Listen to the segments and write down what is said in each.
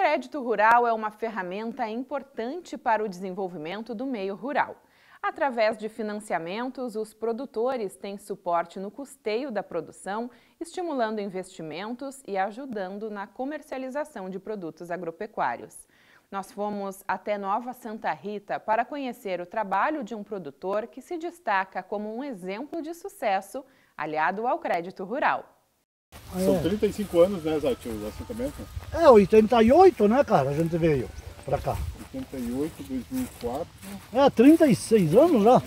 crédito rural é uma ferramenta importante para o desenvolvimento do meio rural. Através de financiamentos, os produtores têm suporte no custeio da produção, estimulando investimentos e ajudando na comercialização de produtos agropecuários. Nós fomos até Nova Santa Rita para conhecer o trabalho de um produtor que se destaca como um exemplo de sucesso aliado ao crédito rural. Ah, São é. 35 anos, né, Zati, o assentamento? É, 88, né, cara, a gente veio pra cá. 88, 2004. É, 36 anos já.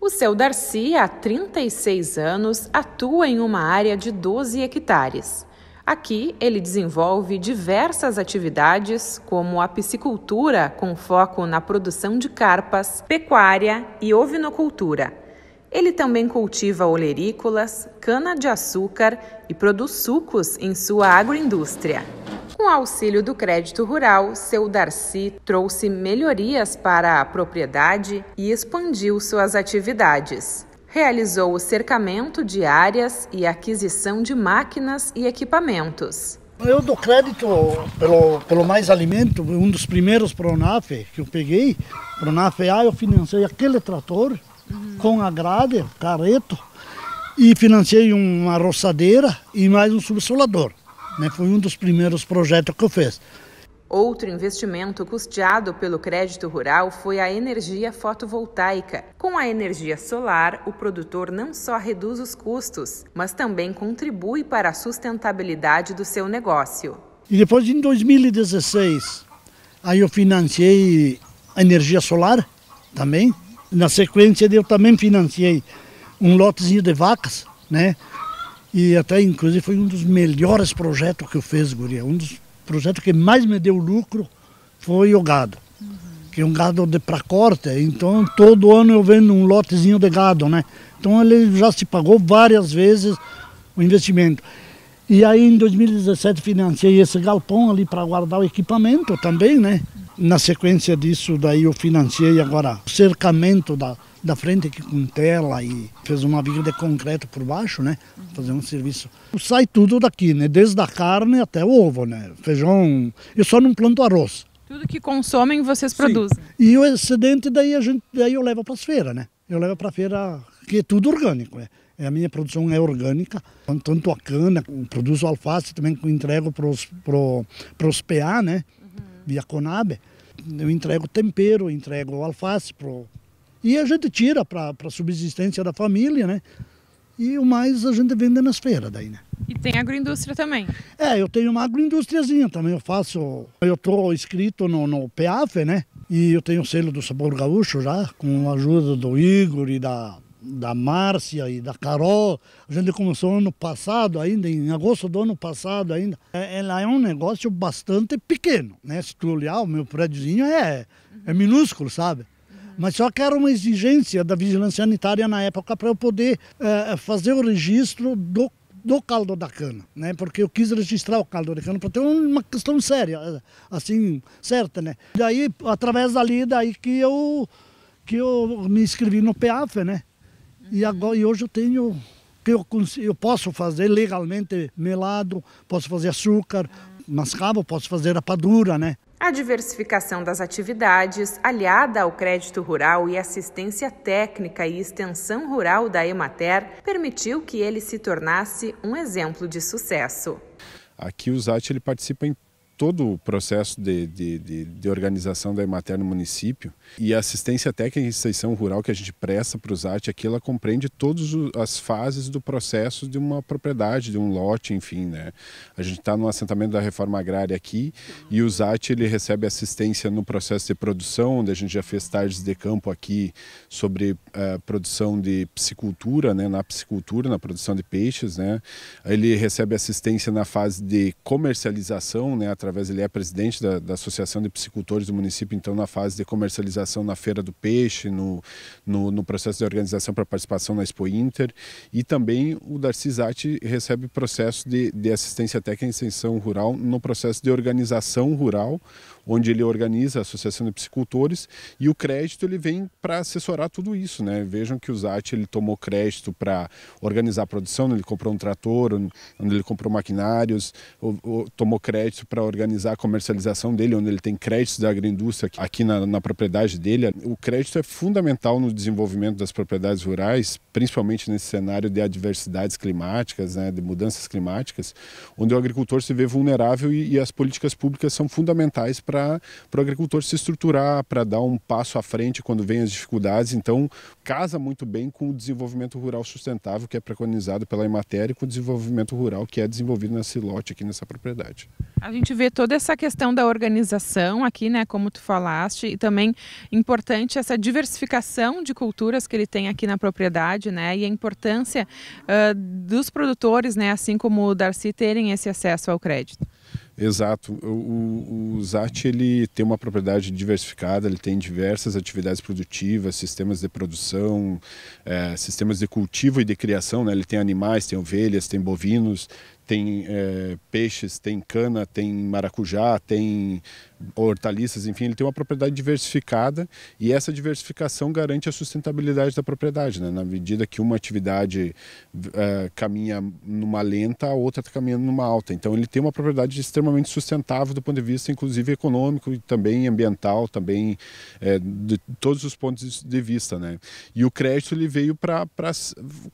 O seu Darcy, há 36 anos, atua em uma área de 12 hectares. Aqui, ele desenvolve diversas atividades, como a piscicultura, com foco na produção de carpas, pecuária e ovinocultura. Ele também cultiva olerícolas, cana-de-açúcar e produz sucos em sua agroindústria. Com auxílio do crédito rural, seu Darcy trouxe melhorias para a propriedade e expandiu suas atividades. Realizou o cercamento de áreas e aquisição de máquinas e equipamentos. Eu dou crédito pelo, pelo Mais Alimento, um dos primeiros Pronaf que eu peguei. Pronaf A, eu financei aquele trator uhum. com a grade, careto, e financei uma roçadeira e mais um subsolador. Né? Foi um dos primeiros projetos que eu fiz. Outro investimento custeado pelo crédito rural foi a energia fotovoltaica. Com a energia solar, o produtor não só reduz os custos, mas também contribui para a sustentabilidade do seu negócio. E depois, em 2016, aí eu financiei a energia solar também, na sequência, eu também financiei um lotezinho de vacas, né? E até, inclusive, foi um dos melhores projetos que eu fiz, guria. Um dos projetos que mais me deu lucro foi o gado. Uhum. Que é um gado de para corte, então todo ano eu vendo um lotezinho de gado, né? Então ele já se pagou várias vezes o investimento. E aí em 2017 financei esse galpão ali para guardar o equipamento também, né? Na sequência disso, daí eu financiei agora o cercamento da, da frente aqui com tela e fez uma viga de concreto por baixo, né? Fazer um serviço. Sai tudo daqui, né? Desde a carne até o ovo, né? Feijão. Eu só não planto arroz. Tudo que consomem vocês Sim. produzem. E o excedente daí a gente daí eu levo para as feiras, né? Eu levo para a feira que é tudo orgânico, né? A minha produção é orgânica, tanto a cana, produzo alface também que entrego para os PA, né? via Conab, eu entrego tempero, entrego alface pro... e a gente tira para a subsistência da família, né? E o mais a gente vende nas feiras daí, né? E tem agroindústria também? É, eu tenho uma agroindústriazinha também, eu faço... Eu estou inscrito no, no PAF, né? E eu tenho o selo do Sabor Gaúcho já, com a ajuda do Igor e da da Márcia e da Carol. A gente começou ano passado ainda, em agosto do ano passado ainda. É, ela é um negócio bastante pequeno, né? Se tu olhar, o meu prédiozinho é, é minúsculo, sabe? Mas só que era uma exigência da vigilância sanitária na época para eu poder é, é, fazer o registro do do caldo da cana, né? Porque eu quis registrar o caldo da cana para ter uma questão séria, assim, certa, né? Daí, através dali, daí que eu que eu me inscrevi no PAF, né? E agora e hoje eu tenho que eu, eu posso fazer legalmente melado, posso fazer açúcar, mascavo, posso fazer rapadura, né? A diversificação das atividades, aliada ao crédito rural e assistência técnica e extensão rural da Emater, permitiu que ele se tornasse um exemplo de sucesso. Aqui o ZAT ele participa em todo o processo de, de, de, de organização da Emater no município e a assistência técnica em extensão rural que a gente presta para os AT aqui, ela compreende todas as fases do processo de uma propriedade, de um lote, enfim, né? A gente está no assentamento da reforma agrária aqui e o ZAT ele recebe assistência no processo de produção, onde a gente já fez tardes de campo aqui sobre uh, produção de piscicultura, né? Na piscicultura, na produção de peixes, né? Ele recebe assistência na fase de comercialização, né? através ele é presidente da, da, Associação de piscicultores do município, então na fase de comercialização na Feira do Peixe, no, no, no processo de organização para participação na Expo Inter, e também o Darcy Zatti recebe processo de, de assistência técnica em extensão rural no processo de organização rural, onde ele organiza a Associação de Psicultores e o crédito ele vem para assessorar tudo isso, né? Vejam que o Zat ele tomou crédito para organizar a produção, ele comprou um trator, onde ele comprou maquinários, ou, ou, tomou crédito para organizar a comercialização dele, onde ele tem créditos da agroindústria aqui na, na propriedade dele. O crédito é fundamental no desenvolvimento das propriedades rurais, principalmente nesse cenário de adversidades climáticas, né, de mudanças climáticas, onde o agricultor se vê vulnerável e, e as políticas públicas são fundamentais para para o agricultor se estruturar, para dar um passo à frente quando vem as dificuldades. Então, casa muito bem com o desenvolvimento rural sustentável que é preconizado pela Emater e com o desenvolvimento rural que é desenvolvido nesse lote aqui nessa propriedade. A gente vê toda essa questão da organização aqui, né, como tu falaste, e também importante essa diversificação de culturas que ele tem aqui na propriedade, né, e a importância uh, dos produtores, né, assim como o Darcy, terem esse acesso ao crédito. Exato. O, o, Zat ele tem uma propriedade diversificada, ele tem diversas atividades produtivas, sistemas de produção, é, sistemas de cultivo e de criação. Né? Ele tem animais, tem ovelhas, tem bovinos, tem é, peixes, tem cana, tem maracujá, tem hortaliças, enfim, ele tem uma propriedade diversificada e essa diversificação garante a sustentabilidade da propriedade, né? na medida que uma atividade é, caminha numa lenta, a outra está caminhando numa alta. Então ele tem uma propriedade extremamente sustentável do ponto de vista, inclusive econômico e também ambiental, também é, de todos os pontos de vista, né? E o crédito ele veio para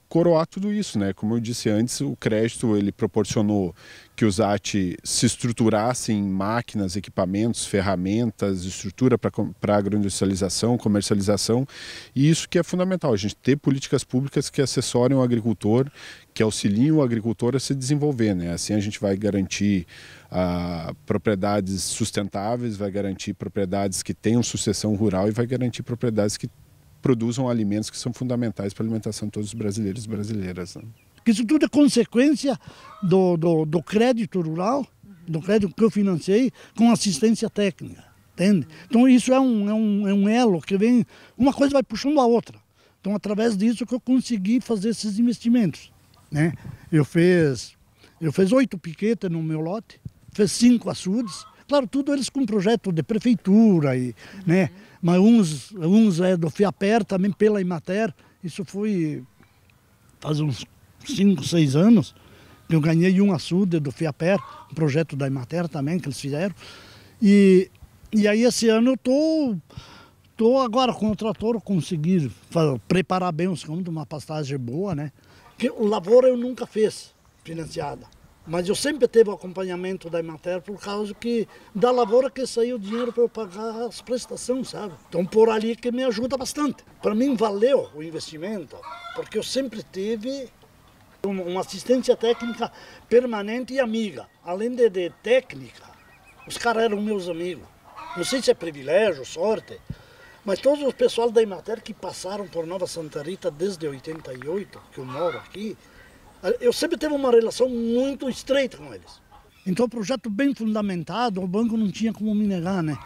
coroar tudo isso, né? Como eu disse antes, o crédito ele proporciona proporcionou que os AT se estruturassem em máquinas, equipamentos, ferramentas, estrutura para agroindustrialização, comercialização, e isso que é fundamental, a gente ter políticas públicas que assessorem o agricultor, que auxiliem o agricultor a se desenvolver, né? assim a gente vai garantir ah, propriedades sustentáveis, vai garantir propriedades que tenham sucessão rural e vai garantir propriedades que produzam alimentos que são fundamentais para a alimentação de todos os brasileiros e brasileiras. Né? Porque isso tudo é consequência do, do, do crédito rural, do crédito que eu financiei, com assistência técnica. Entende? Então isso é um, é, um, é um elo que vem, uma coisa vai puxando a outra. Então através disso que eu consegui fazer esses investimentos. Né? Eu fiz eu fiz oito piquetas no meu lote, fiz cinco açudes. Claro, tudo eles com projeto de prefeitura, e, uhum. né? mas uns, uns é do FIAPER, também pela Imater. Isso foi faz uns 5, 6 anos, que eu ganhei um açude do FIAPER, um projeto da Imater também que eles fizeram. E, e aí esse ano eu tô, tô agora com o trator conseguir preparar bem os campos, uma pastagem boa, né? Que o lavoura eu nunca fiz financiada. Mas eu sempre teve o acompanhamento da Imater por causa que da lavoura que saiu o dinheiro para eu pagar as prestações, sabe? Então por ali que me ajuda bastante. Para mim valeu o investimento, porque eu sempre tive uma assistência técnica permanente e amiga. Além de, de técnica, os caras eram meus amigos. Não sei se é privilégio, sorte, mas todos os pessoal da Imater que passaram por Nova Santa Rita desde 88, que eu moro aqui, eu sempre tive uma relação muito estreita com eles. Então, projeto bem fundamentado, o banco não tinha como me negar, né?